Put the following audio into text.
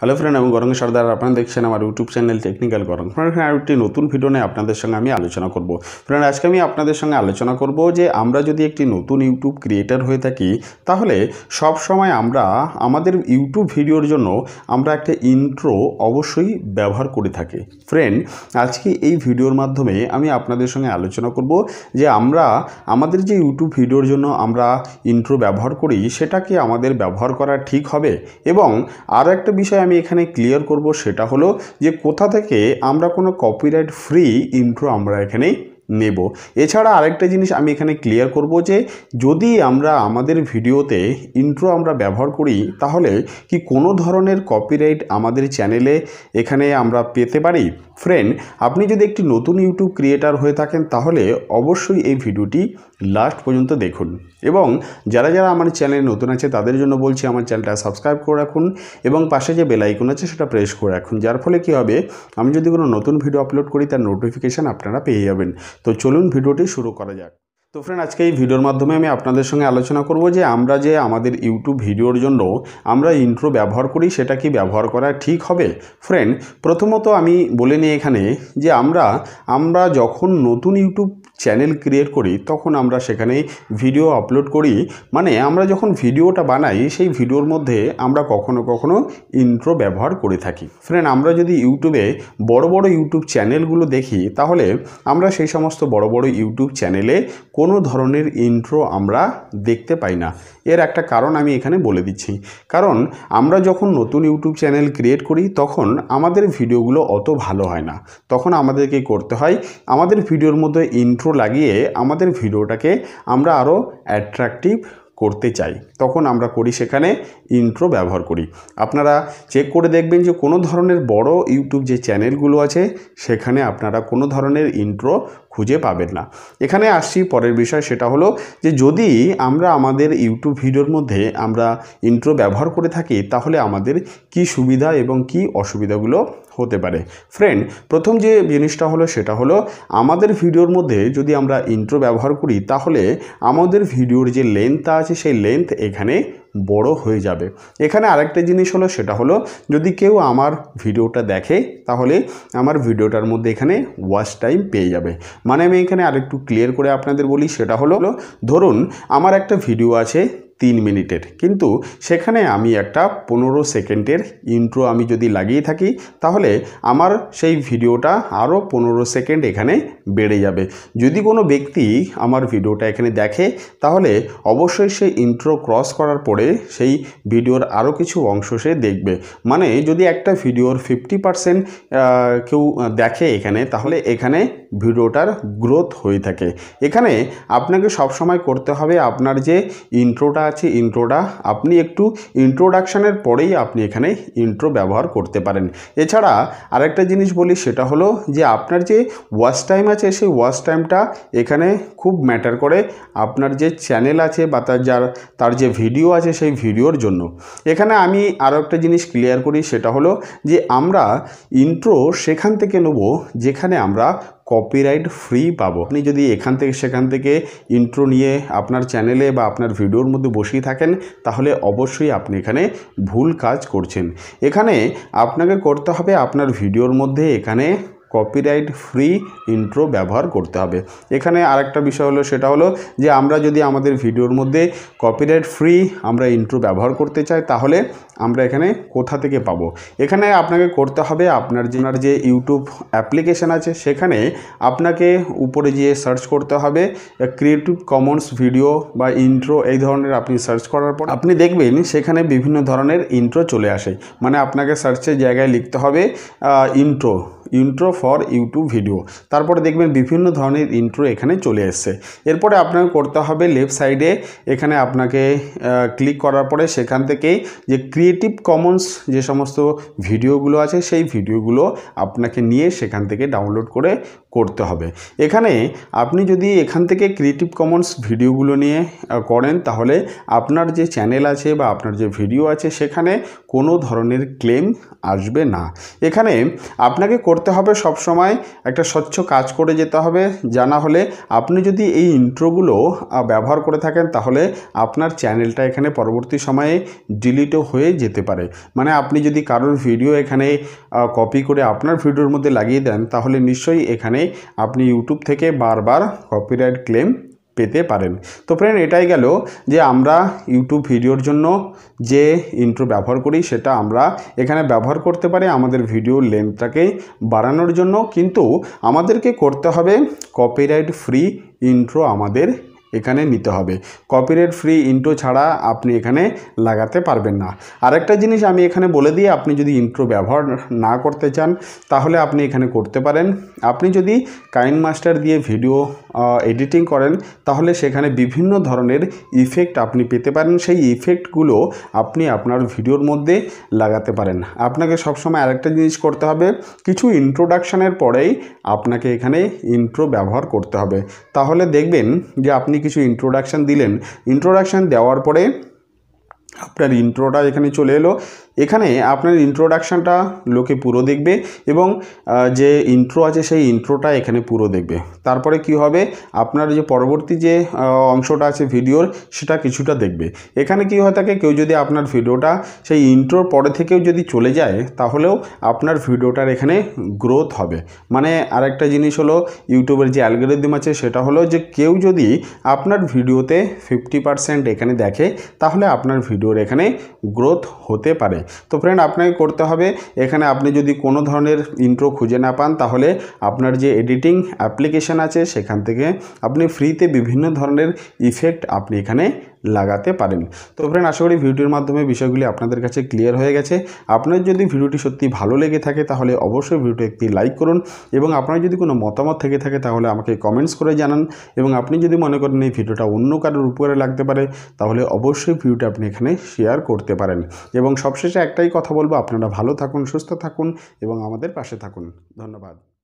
hello friend আমি গরং সর্দার আপনারা দেখছেন আমার YouTube channel technical Gorong friend আর একটি নতুন ভিডিও নিয়ে আপনাদের সঙ্গে আমি আলোচনা করব ফ্রেন্ড আজকে আমি আপনাদের সঙ্গে আলোচনা করব যে আমরা যদি একটি নতুন ইউটিউব ক্রিয়েটার হয়ে থাকি তাহলে সব সময় আমরা আমাদের ইউটিউব ভিডিওর জন্য আমরা একটা ইন্ট্রো অবশ্যই ব্যবহার করে থাকি ফ্রেন্ড আজকে এই ভিডিওর মাধ্যমে আমি আপনাদের সঙ্গে আলোচনা করব যে আমরা আমাদের যে ইউটিউব ভিডিওর জন্য আমরা ইন্ট্রো ব্যবহার করি সেটাকে আমাদের ব্যবহার করা ঠিক হবে এবং আর একটা বিষয় আমি এখানে ক্লিয়ার করব সেটা হলো যে কোথা থেকে আমরা কোনো কপিরাইট ফ্রি ইন্ট্রো আমরা এখানে নেব এছাড়া আরেকটা জিনিস আমি এখানে ক্লিয়ার করব যে যদি আমরা আমাদের ভিডিওতে ইন্ট্রো আমরা ব্যবহার করি তাহলে কি কোনো ধরনের কপিরাইট আমাদের চ্যানেলে এখানে আমরা পেতে পারি ফ্রেন্ড আপনি যদি একটি নতুন ইউটিউব ক্রিয়েটার হয়ে থাকেন তাহলে অবশ্যই এই ভিডিওটি লাস্ট পর্যন্ত দেখুন এবং যারা যারা আমার চ্যানেলে নতুন আছে তাদের জন্য বলছি আমার চ্যানেলটা সাবস্ক্রাইব করে রাখুন এবং পাশে যে বেলাইকন আছে সেটা প্রেস করে রাখুন যার ফলে কি হবে আমি যদি কোনো নতুন ভিডিও আপলোড করি তার নোটিফিকেশান আপনারা পেয়ে যাবেন তো চলুন ভিডিওটি শুরু করা যাক তো ফ্রেন্ড আজকে এই ভিডিওর মাধ্যমে আমি আপনাদের সঙ্গে আলোচনা করব যে আমরা যে আমাদের ইউটিউব ভিডিওর জন্য আমরা ইন্ট্রো ব্যবহার করি সেটা কি ব্যবহার করা ঠিক হবে ফ্রেন্ড প্রথমত আমি বলে নিই এখানে যে আমরা আমরা যখন নতুন ইউটিউব চ্যানেল ক্রিয়েট করি তখন আমরা সেখানে ভিডিও আপলোড করি মানে আমরা যখন ভিডিওটা বানাই সেই ভিডিওর মধ্যে আমরা কখনো কখনো ইন্ট্রো ব্যবহার করে থাকি ফ্রেন্ড আমরা যদি ইউটিউবে বড় বড় ইউটিউব চ্যানেলগুলো দেখি তাহলে আমরা সেই সমস্ত বড় বড় ইউটিউব চ্যানেলে কোনো ধরনের ইন্ট্রো আমরা দেখতে পাই না এর একটা কারণ আমি এখানে বলে দিচ্ছি কারণ আমরা যখন নতুন ইউটিউব চ্যানেল ক্রিয়েট করি তখন আমাদের ভিডিওগুলো অত ভালো হয় না তখন আমাদেরকে করতে হয় আমাদের ভিডিওর মধ্যে ইন্ট্রো লাগিয়ে আমাদের ভিডিওটাকে আমরা আরও অ্যাট্রাকটিভ করতে চাই তখন আমরা করি সেখানে ইন্ট্রো ব্যবহার করি আপনারা চেক করে দেখবেন যে কোনো ধরনের বড় ইউটিউব যে চ্যানেলগুলো আছে সেখানে আপনারা কোনো ধরনের ইন্ট্রো খুঁজে পাবেন না এখানে আসছি পরের বিষয় সেটা হলো যে যদি আমরা আমাদের ইউটিউব ভিডিওর মধ্যে আমরা ইন্ট্রো ব্যবহার করে থাকি তাহলে আমাদের কি সুবিধা এবং কি অসুবিধাগুলো হতে পারে ফ্রেন্ড প্রথম যে জিনিসটা হলো সেটা হলো আমাদের ভিডিওর মধ্যে যদি আমরা ইন্ট্রো ব্যবহার করি তাহলে আমাদের ভিডিওর যে লেন্থটা আছে সেই লেন্থ এখানে বড় হয়ে যাবে এখানে আরেকটা জিনিস হলো সেটা হলো যদি কেউ আমার ভিডিওটা দেখে তাহলে আমার ভিডিওটার মধ্যে এখানে ওয়াচ টাইম পেয়ে যাবে মানে আমি এখানে আরেকটু ক্লিয়ার করে আপনাদের বলি সেটা হলো ধরুন আমার একটা ভিডিও আছে তিন মিনিটের কিন্তু সেখানে আমি একটা পনেরো সেকেন্ডের ইন্ট্রো আমি যদি লাগিয়ে থাকি তাহলে আমার সেই ভিডিওটা আরও পনেরো সেকেন্ড এখানে বেড়ে যাবে যদি কোনো ব্যক্তি আমার ভিডিওটা এখানে দেখে তাহলে অবশ্যই সেই ইন্ট্রো ক্রস করার পরে সেই ভিডিওর আরও কিছু অংশ সে দেখবে মানে যদি একটা ভিডিওর ফিফটি পারসেন্ট কেউ দেখে এখানে তাহলে এখানে ভিডিওটার গ্রোথ হয়ে থাকে এখানে আপনাকে সবসময় করতে হবে আপনার যে ইন্ট্রোটা আছে ইন্ট্রোটা আপনি একটু ইন্ট্রোডাকশানের পরেই আপনি এখানে ইন্ট্রো ব্যবহার করতে পারেন এছাড়া আরেকটা জিনিস বলি সেটা হলো যে আপনার যে ওয়াচ টাইম আছে সেই ওয়াচ টাইমটা এখানে খুব ম্যাটার করে আপনার যে চ্যানেল আছে বা তার যার তার যে ভিডিও আছে সেই ভিডিওর জন্য এখানে আমি আরও একটা জিনিস ক্লিয়ার করি সেটা হলো যে আমরা ইন্ট্রো সেখান থেকে নেব যেখানে আমরা কপিরাইট ফ্রি পাবো আপনি যদি এখান থেকে সেখান থেকে ইন্ট্রো নিয়ে আপনার চ্যানেলে বা আপনার ভিডিওর মধ্যে বসিয়ে থাকেন তাহলে অবশ্যই আপনি এখানে ভুল কাজ করছেন এখানে আপনাকে করতে হবে আপনার ভিডিওর মধ্যে এখানে কপিরাইট ফ্রি ইন্ট্রো ব্যবহার করতে হবে এখানে আরেকটা বিষয় হলো সেটা হলো যে আমরা যদি আমাদের ভিডিওর মধ্যে কপিরাইট ফ্রি আমরা ইন্ট্রো ব্যবহার করতে চাই তাহলে আমরা এখানে কোথা থেকে পাবো এখানে আপনাকে করতে হবে আপনার যে যে ইউটিউব অ্যাপ্লিকেশান আছে সেখানে আপনাকে উপরে গিয়ে সার্চ করতে হবে ক্রিয়েটিভ কমন্স ভিডিও বা ইন্ট্রো এই ধরনের আপনি সার্চ করার পর আপনি দেখবেন সেখানে বিভিন্ন ধরনের ইন্ট্রো চলে আসে মানে আপনাকে সার্চের জায়গায় লিখতে হবে intro intro for YouTube video তারপরে দেখবেন বিভিন্ন ধরনের ইন্ট্রো এখানে চলে এসছে এরপরে আপনাকে করতে হবে লেফট সাইডে এখানে আপনাকে ক্লিক করার পরে সেখান থেকেই যে ক্রিয়েটিভ কমন্স যে সমস্ত ভিডিওগুলো আছে সেই ভিডিওগুলো আপনাকে নিয়ে সেখান থেকে ডাউনলোড করে করতে হবে এখানে আপনি যদি এখান থেকে ক্রিয়েটিভ কমন্স ভিডিওগুলো নিয়ে করেন তাহলে আপনার যে চ্যানেল আছে বা আপনার যে ভিডিও আছে সেখানে কোনো ধরনের ক্লেম আসবে না এখানে আপনাকে করতে হবে সব সময় একটা স্বচ্ছ কাজ করে যেতে হবে জানা হলে আপনি যদি এই ইন্ট্রোগুলো ব্যবহার করে থাকেন তাহলে আপনার চ্যানেলটা এখানে পরবর্তী সময়ে ডিলিটও হয়ে যেতে পারে মানে আপনি যদি কারোর ভিডিও এখানে কপি করে আপনার ভিডিওর মধ্যে লাগিয়ে দেন তাহলে নিশ্চয়ই এখানে আপনি ইউটিউব থেকে বারবার কপিরাইট ক্লেম পেতে পারেন তো ফ্রেন্ড এটাই গেল যে আমরা ইউটিউব ভিডিওর জন্য যে ইন্ট্রো ব্যবহার করি সেটা আমরা এখানে ব্যবহার করতে পারি আমাদের ভিডিওর লেন্থটাকে বাড়ানোর জন্য কিন্তু আমাদেরকে করতে হবে কপিরাইট ফ্রি ইন্ট্রো আমাদের এখানে নিতে হবে কপিরেট ফ্রি ইন্ট্রো ছাড়া আপনি এখানে লাগাতে পারবেন না আরেকটা জিনিস আমি এখানে বলে দিই আপনি যদি ইন্ট্রো ব্যবহার না করতে চান তাহলে আপনি এখানে করতে পারেন আপনি যদি কাইন মাস্টার দিয়ে ভিডিও এডিটিং করেন তাহলে সেখানে বিভিন্ন ধরনের ইফেক্ট আপনি পেতে পারেন সেই ইফেক্টগুলো আপনি আপনার ভিডিওর মধ্যে লাগাতে পারেন আপনাকে সবসময় আরেকটা জিনিস করতে হবে কিছু ইন্ট্রোডাকশানের পরেই আপনাকে এখানে ইন্ট্রো ব্যবহার করতে হবে তাহলে দেখবেন যে আপনি কিছু ইন্ট্রোডাকশান দিলেন ইন্ট্রোডাকশান দেওয়ার পরে আপনার ইন্ট্রোটা এখানে চলে এলো এখানে আপনার ইন্ট্রোডাকশানটা লোকে পুরো দেখবে এবং যে ইন্ট্রো আছে সেই ইন্ট্রোটা এখানে পুরো দেখবে তারপরে কি হবে আপনার যে পরবর্তী যে অংশটা আছে ভিডিওর সেটা কিছুটা দেখবে এখানে কি হয় থাকে কেউ যদি আপনার ভিডিওটা সেই ইন্ট্রোর পরে থেকেও যদি চলে যায় তাহলেও আপনার ভিডিওটার এখানে গ্রোথ হবে মানে আরেকটা জিনিস হলো ইউটিউবের যে অ্যালগোরিদম আছে সেটা হলো যে কেউ যদি আপনার ভিডিওতে ফিফটি এখানে দেখে তাহলে আপনার ভিডিও ভিডিওর এখানে গ্রোথ হতে পারে তো ফ্রেন্ড আপনাকে করতে হবে এখানে আপনি যদি কোনো ধরনের ইন্ট্রো খুঁজে না পান তাহলে আপনার যে এডিটিং অ্যাপ্লিকেশান আছে সেখান থেকে আপনি ফ্রিতে বিভিন্ন ধরনের ইফেক্ট আপনি এখানে লাগাতে পারেন তো ফ্রেন্ড আশা করি ভিডিওটির মাধ্যমে বিষয়গুলি আপনাদের কাছে ক্লিয়ার হয়ে গেছে আপনার যদি ভিডিওটি সত্যি ভালো লেগে থাকে তাহলে অবশ্যই ভিডিওটি একটি লাইক করুন এবং আপনার যদি কোনো মতামত থেকে থাকে তাহলে আমাকে কমেন্টস করে জানান এবং আপনি যদি মনে করেন এই ভিডিওটা অন্য কারোর উপরে লাগতে পারে তাহলে অবশ্যই ভিডিওটা আপনি এখানে শেয়ার করতে পারেন এবং সবশেষে একটাই কথা বলবো আপনারা ভালো থাকুন সুস্থ থাকুন এবং আমাদের পাশে থাকুন ধন্যবাদ